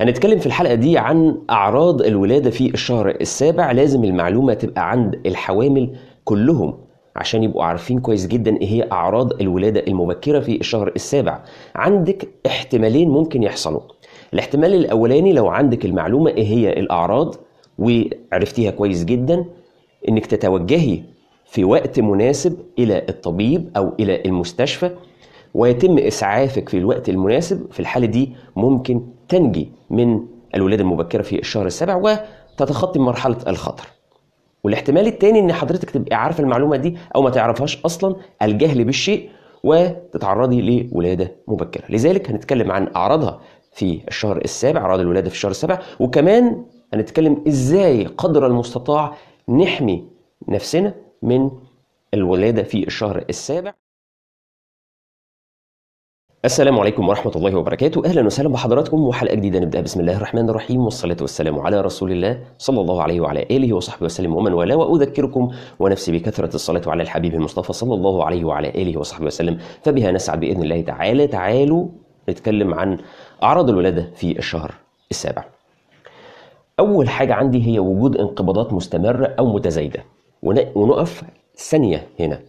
هنتكلم في الحلقة دي عن أعراض الولادة في الشهر السابع لازم المعلومة تبقى عند الحوامل كلهم عشان يبقوا عارفين كويس جدا ايه هي اعراض الولاده المبكره في الشهر السابع عندك احتمالين ممكن يحصلوا الاحتمال الاولاني لو عندك المعلومه ايه هي الاعراض وعرفتيها كويس جدا انك تتوجهي في وقت مناسب الى الطبيب او الى المستشفى ويتم اسعافك في الوقت المناسب في الحاله دي ممكن تنجي من الولادة المبكرة في الشهر السابع وتتخطي مرحلة الخطر والاحتمال الثاني ان حضرتك تبقى عارفه المعلومه دي او ما تعرفهاش اصلا الجهل بالشيء وتتعرضي لولاده مبكره لذلك هنتكلم عن اعراضها في الشهر السابع اعراض الولاده في الشهر السابع وكمان هنتكلم ازاي قدر المستطاع نحمي نفسنا من الولاده في الشهر السابع السلام عليكم ورحمة الله وبركاته أهلا وسهلا بحضراتكم وحلقة جديدة نبدأ بسم الله الرحمن الرحيم والصلاة والسلام على رسول الله صلى الله عليه وعلى آله وصحبه وسلم ومن والاه وأذكركم ونفسي بكثرة الصلاة على الحبيب المصطفى صلى الله عليه وعلى آله وصحبه وسلم فبها نسعد بإذن الله تعالى تعالوا نتكلم عن أعراض الولادة في الشهر السابع أول حاجة عندي هي وجود انقباضات مستمرة أو متزايدة ونقف ثانية هنا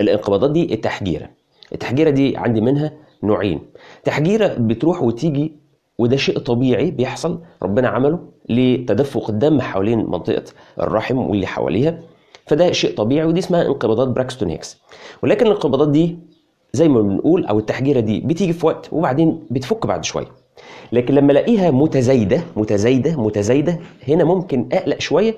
الانقباضات دي التحجيرة التحجيرة دي عندي منها نوعين تحجيرة بتروح وتيجي وده شيء طبيعي بيحصل ربنا عمله لتدفق الدم حوالين منطقة الرحم واللي حواليها فده شيء طبيعي ودي اسمها انقباضات براكستون هيكس ولكن الانقباضات دي زي ما بنقول او التحجيره دي بتيجي في وقت وبعدين بتفك بعد شويه لكن لما الاقيها متزايده متزايده متزايده هنا ممكن اقلق شويه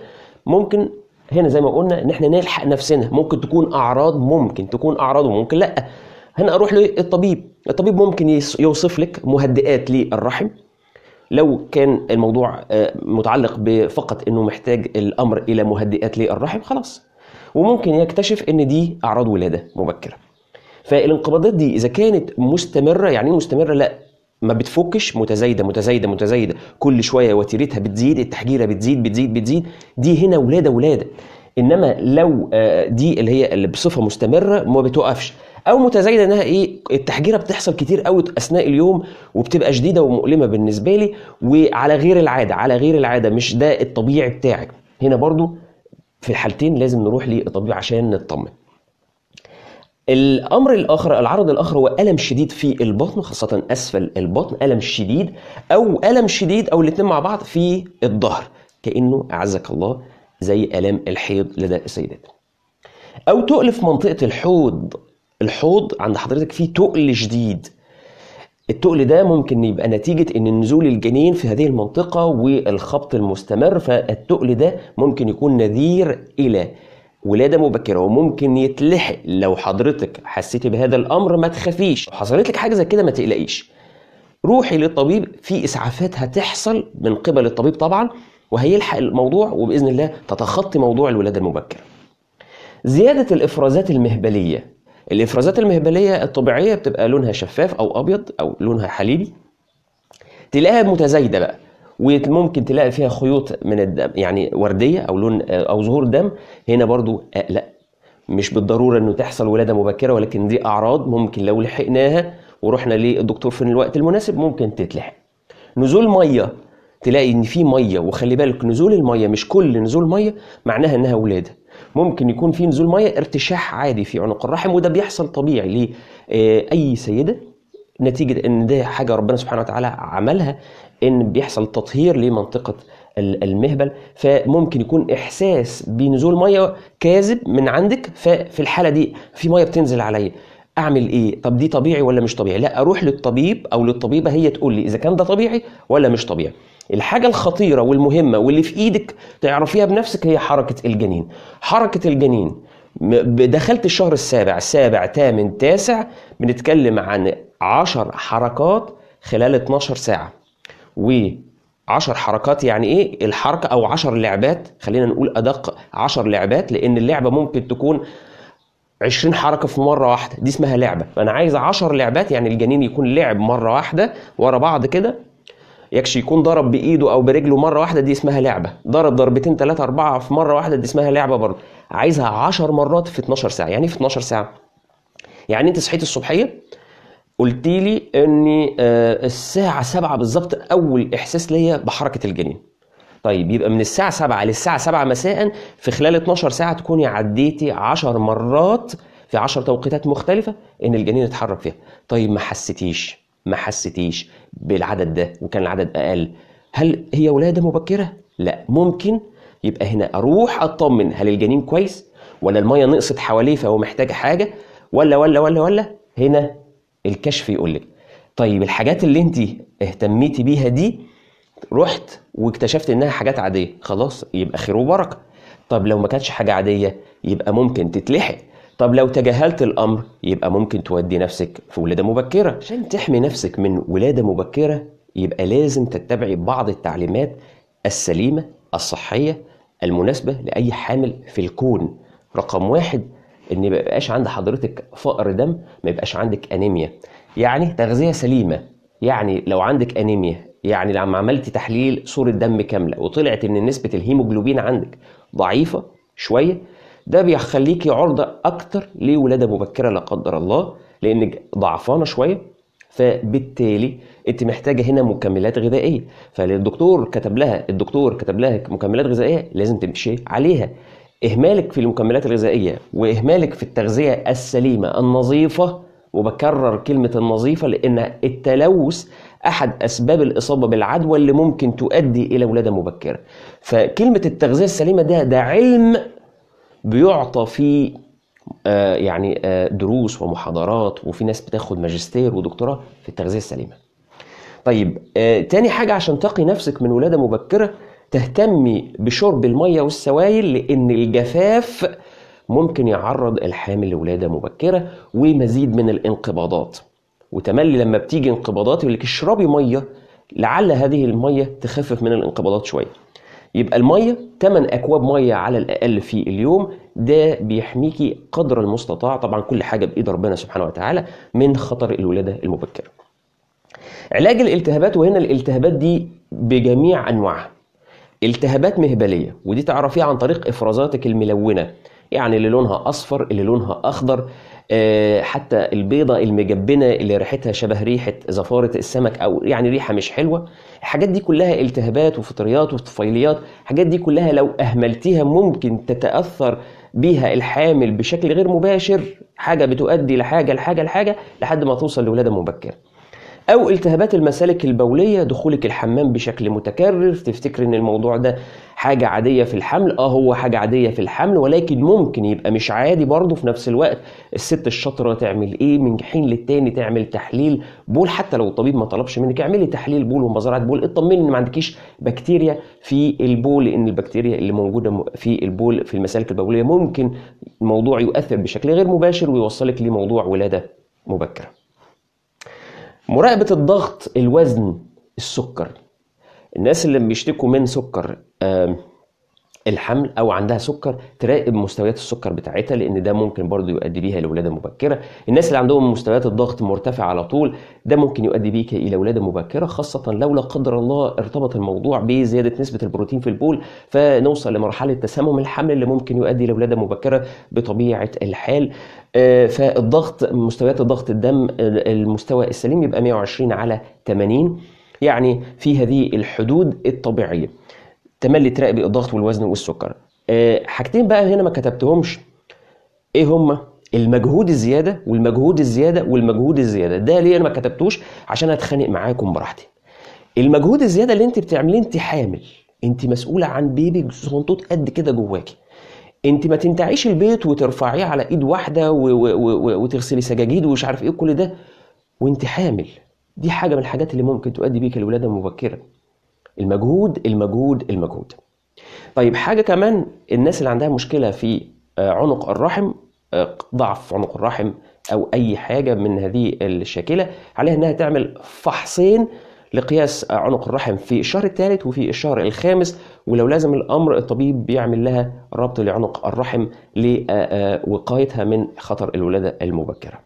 ممكن هنا زي ما قلنا ان احنا نلحق نفسنا ممكن تكون اعراض ممكن تكون اعراض وممكن لا هنا اروح للطبيب الطبيب ممكن يوصف لك مهدئات للرحم لو كان الموضوع آه، متعلق بفقط انه محتاج الامر الى مهدئات للرحم خلاص وممكن يكتشف ان دي اعراض ولاده مبكره فالانقباضات دي اذا كانت مستمره يعني إيه مستمره لا ما بتفكش متزايده متزايده متزايده كل شويه وتيرتها بتزيد التحجيره بتزيد بتزيد بتزيد دي هنا ولاده ولاده انما لو آه، دي اللي هي اللي بصفه مستمره ما بتوقفش او متزايده انها ايه التحجيره بتحصل كتير قوي اثناء اليوم وبتبقى شديده ومؤلمه بالنسبه لي وعلى غير العاده على غير العاده مش ده الطبيعي بتاعك هنا برضو في الحالتين لازم نروح للطبيب عشان نطمن الامر الاخر العرض الاخر هو الم شديد في البطن خاصه اسفل البطن الم شديد او الم شديد او الاثنين مع بعض في الظهر كانه اعزك الله زي الام الحيض لدى السيدات او تؤلف منطقه الحوض الحوض عند حضرتك فيه تقل شديد التقل ده ممكن يبقى نتيجة ان نزول الجنين في هذه المنطقة والخبط المستمر فالتقل ده ممكن يكون نذير الى ولادة مبكرة وممكن يتلحق لو حضرتك حسيتي بهذا الامر ما تخافيش حصلت لك حاجة زي كده ما تقلقيش روحي للطبيب في اسعافات هتحصل من قبل الطبيب طبعا وهيلحق الموضوع وباذن الله تتخطي موضوع الولاده المبكره. زياده الافرازات المهبليه الافرازات المهبليه الطبيعيه بتبقى لونها شفاف او ابيض او لونها حليبي تلاقيها متزايده بقى وممكن تلاقي فيها خيوط من الدم يعني ورديه او لون او ظهور دم هنا برضو آه، لا مش بالضروره انه تحصل ولاده مبكره ولكن دي اعراض ممكن لو لحقناها ورحنا للدكتور في الوقت المناسب ممكن تتلحق نزول ميه تلاقي ان في ميه وخلي بالك نزول الميه مش كل نزول ميه معناها انها ولاده ممكن يكون في نزول ميه ارتشاح عادي في عنق الرحم وده بيحصل طبيعي لاي آه، سيده نتيجه ان ده حاجه ربنا سبحانه وتعالى عملها ان بيحصل تطهير لمنطقه المهبل فممكن يكون احساس بنزول ميه كاذب من عندك ففي الحاله دي في ميه بتنزل عليا اعمل ايه طب دي طبيعي ولا مش طبيعي لا اروح للطبيب او للطبيبه هي تقول لي اذا كان ده طبيعي ولا مش طبيعي الحاجة الخطيرة والمهمة واللي في ايدك تعرفيها بنفسك هي حركة الجنين حركة الجنين دخلت الشهر السابع سابع تامن تاسع بنتكلم عن عشر حركات خلال 12 ساعة و 10 حركات يعني ايه الحركة او 10 لعبات خلينا نقول ادق 10 لعبات لان اللعبة ممكن تكون 20 حركة في مرة واحدة دي اسمها لعبة فأنا عايز 10 لعبات يعني الجنين يكون لعب مرة واحدة ورا بعض كده يكشي يكون ضرب بايده او برجله مره واحده دي اسمها لعبه ضرب ضربتين ثلاثه اربعه في مره واحده دي اسمها لعبه برضه عايزها 10 مرات في 12 ساعه يعني ايه في 12 ساعه يعني انت صحيت الصبحيه قلت لي ان آه، الساعه 7 بالظبط اول احساس ليا بحركه الجنين طيب يبقى من الساعه 7 للساعه 7 مساء في خلال 12 ساعه تكوني عديتي 10 مرات في 10 توقيتات مختلفه ان الجنين اتحرك فيها طيب ما حسيتيش ما حسيتيش بالعدد ده وكان العدد اقل هل هي ولاده مبكره لا ممكن يبقى هنا اروح اطمن هل الجنين كويس ولا الميه نقصت حواليه فهو محتاج حاجه ولا ولا ولا ولا هنا الكشف يقول لك طيب الحاجات اللي انت اهتميتي بيها دي رحت واكتشفت انها حاجات عاديه خلاص يبقى خير وبركه طب لو ما كانتش حاجه عاديه يبقى ممكن تتلحق طب لو تجاهلت الأمر يبقى ممكن تودي نفسك في ولادة مبكرة عشان تحمي نفسك من ولادة مبكرة يبقى لازم تتبعي بعض التعليمات السليمة الصحية المناسبة لأي حامل في الكون رقم واحد ان ما يبقاش عند حضرتك فقر دم ما يبقاش عندك انيميا يعني تغذيه سليمه يعني لو عندك انيميا يعني لما عملتي تحليل صوره دم كامله وطلعت ان نسبه الهيموجلوبين عندك ضعيفه شويه ده بيخليكي عرضه اكتر لولاده مبكره لا قدر الله لانك ضعفانه شويه فبالتالي انت محتاجه هنا مكملات غذائيه فالدكتور كتب لها الدكتور كتب لها مكملات غذائيه لازم تمشي عليها اهمالك في المكملات الغذائيه واهمالك في التغذيه السليمه النظيفه وبكرر كلمه النظيفه لان التلوث احد اسباب الاصابه بالعدوى اللي ممكن تؤدي الى ولاده مبكره فكلمه التغذيه السليمه ده ده علم بيعطى فيه آه، يعني آه، دروس ومحاضرات وفي ناس بتاخد ماجستير ودكتوراه في التغذيه السليمه. طيب آه، تاني حاجه عشان تقي نفسك من ولاده مبكره تهتمي بشرب الميه والسوائل لان الجفاف ممكن يعرض الحامل لولاده مبكره ومزيد من الانقباضات. وتملي لما بتيجي انقباضات يقول لك اشربي ميه لعل هذه الميه تخفف من الانقباضات شويه. يبقى الميه 8 اكواب ميه على الاقل في اليوم ده بيحميكي قدر المستطاع طبعا كل حاجه بايد ربنا سبحانه وتعالى من خطر الولاده المبكره علاج الالتهابات وهنا الالتهابات دي بجميع انواعها التهابات مهبليه ودي تعرفيها عن طريق افرازاتك الملونه يعني اللي لونها اصفر اللي لونها اخضر آه، حتى البيضة المجبنة اللي ريحتها شبه ريحة زفارة السمك أو يعني ريحة مش حلوة الحاجات دي كلها التهابات وفطريات وطفيليات الحاجات دي كلها لو أهملتيها ممكن تتأثر بيها الحامل بشكل غير مباشر حاجة بتؤدي لحاجة لحاجة لحاجة لحد ما توصل لولادة مبكرة أو التهابات المسالك البولية دخولك الحمام بشكل متكرر تفتكر إن الموضوع ده حاجة عادية في الحمل آه هو حاجة عادية في الحمل ولكن ممكن يبقى مش عادي برضه في نفس الوقت الست الشاطرة تعمل إيه من حين للتاني تعمل تحليل بول حتى لو الطبيب ما طلبش منك اعملي تحليل بول ومزرعة بول اطمني إن ما عندكيش بكتيريا في البول لأن البكتيريا اللي موجودة في البول في المسالك البولية ممكن الموضوع يؤثر بشكل غير مباشر ويوصلك لموضوع ولادة مبكره مراقبة الضغط الوزن السكر الناس اللي بيشتكوا من سكر الحمل او عندها سكر تراقب مستويات السكر بتاعتها لان ده ممكن برضه يؤدي بيها لولاده مبكره الناس اللي عندهم مستويات الضغط مرتفعه على طول ده ممكن يؤدي بيك الى ولاده مبكره خاصه لو لا قدر الله ارتبط الموضوع بزياده نسبه البروتين في البول فنوصل لمرحله تسمم الحمل اللي ممكن يؤدي لولاده مبكره بطبيعه الحال آه، فالضغط مستويات ضغط الدم آه، المستوى السليم يبقى 120 على 80 يعني في هذه الحدود الطبيعيه تملي تراقب الضغط والوزن والسكر آه، حاجتين بقى هنا ما كتبتهمش ايه هما المجهود الزياده والمجهود الزياده والمجهود الزياده ده ليه انا ما كتبتوش عشان اتخانق معاكم براحتي المجهود الزياده اللي انت بتعمليه انت حامل انت مسؤوله عن بيبي صغنطوط قد كده جواكي انت ما تنتعيش البيت وترفعيه على ايد واحده و... و... و... وتغسلي سجاجيد ومش عارف ايه كل ده وانت حامل دي حاجه من الحاجات اللي ممكن تؤدي بيك الولاده مبكره المجهود المجهود المجهود طيب حاجه كمان الناس اللي عندها مشكله في آه، عنق الرحم آه، ضعف عنق الرحم او اي حاجه من هذه الشاكله عليها انها تعمل فحصين لقياس آه، عنق الرحم في الشهر الثالث وفي الشهر الخامس ولو لازم الامر الطبيب بيعمل لها ربط لعنق الرحم لوقايتها من خطر الولاده المبكره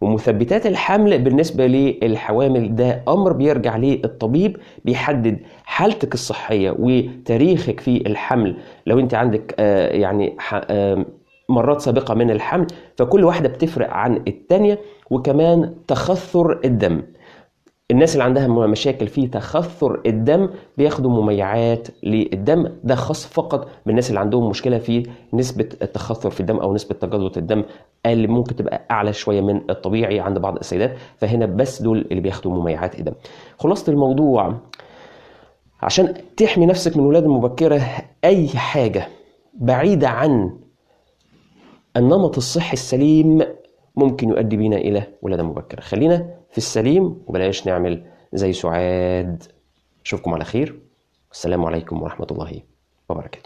ومثبتات الحمل بالنسبة للحوامل ده أمر بيرجع ليه الطبيب بيحدد حالتك الصحية وتاريخك في الحمل لو أنت عندك آه، يعني آه، مرات سابقة من الحمل فكل واحدة بتفرق عن التانية وكمان تخثر الدم الناس اللي عندها مشاكل في تخثر الدم بياخدوا مميعات للدم ده خاص فقط بالناس اللي عندهم مشكله في نسبه التخثر في الدم او نسبه تجلط الدم اللي ممكن تبقى اعلى شويه من الطبيعي عند بعض السيدات فهنا بس دول اللي بياخدوا مميعات الدم خلاصه الموضوع عشان تحمي نفسك من الولاده المبكره اي حاجه بعيده عن النمط الصحي السليم ممكن يؤدي بينا إلى ولادة مبكرة خلينا في السليم وبلاش نعمل زي سعاد أشوفكم على خير والسلام عليكم ورحمة الله وبركاته